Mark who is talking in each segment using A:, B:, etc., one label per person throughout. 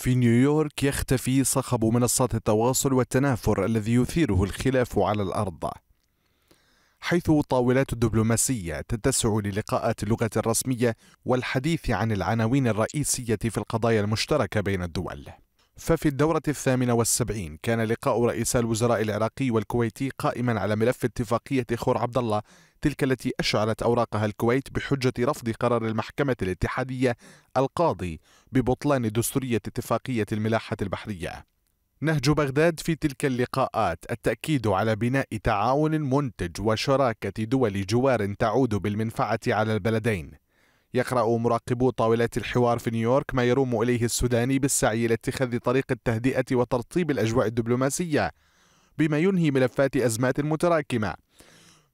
A: في نيويورك يختفي صخب منصات التواصل والتنافر الذي يثيره الخلاف على الأرض حيث طاولات الدبلوماسية تتسع للقاءات اللغة الرسمية والحديث عن العناوين الرئيسية في القضايا المشتركة بين الدول ففي الدورة الثامنة والسبعين كان لقاء رئيس الوزراء العراقي والكويتي قائما على ملف اتفاقية خور عبد الله تلك التي أشعلت أوراقها الكويت بحجة رفض قرار المحكمة الاتحادية القاضي ببطلان دستورية اتفاقية الملاحة البحرية نهج بغداد في تلك اللقاءات التأكيد على بناء تعاون منتج وشراكة دول جوار تعود بالمنفعة على البلدين يقرأ مراقبو طاولات الحوار في نيويورك ما يروم إليه السوداني بالسعي إلى اتخاذ طريق التهدئة وترطيب الأجواء الدبلوماسية بما ينهي ملفات أزمات متراكمة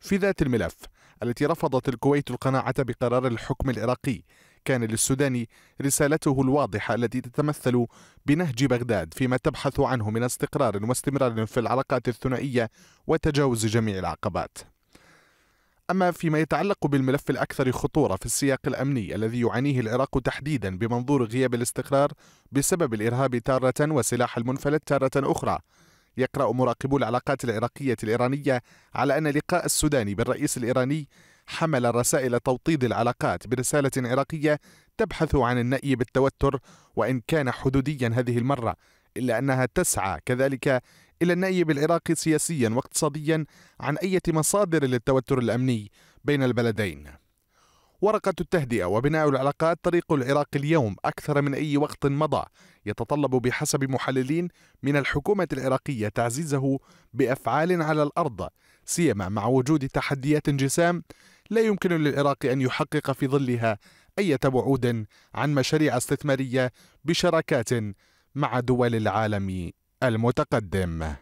A: في ذات الملف التي رفضت الكويت القناعة بقرار الحكم العراقي كان للسوداني رسالته الواضحة التي تتمثل بنهج بغداد فيما تبحث عنه من استقرار واستمرار في العلاقات الثنائية وتجاوز جميع العقبات أما فيما يتعلق بالملف الأكثر خطورة في السياق الأمني الذي يعانيه العراق تحديدا بمنظور غياب الاستقرار بسبب الإرهاب تارة وسلاح المنفلت تارة أخرى يقرأ مراقبو العلاقات العراقية الإيرانية على أن لقاء السوداني بالرئيس الإيراني حمل رسائل توطيد العلاقات برسالة عراقية تبحث عن النأي بالتوتر وإن كان حدوديا هذه المرة إلا أنها تسعى كذلك إلى النائب العراقي سياسيا واقتصاديا عن أي مصادر للتوتر الأمني بين البلدين ورقة التهدئة وبناء العلاقات طريق العراق اليوم أكثر من أي وقت مضى يتطلب بحسب محللين من الحكومة العراقية تعزيزه بأفعال على الأرض سيما مع وجود تحديات جسام لا يمكن للعراق أن يحقق في ظلها أي بعود عن مشاريع استثمارية بشراكات مع دول العالم المتقدم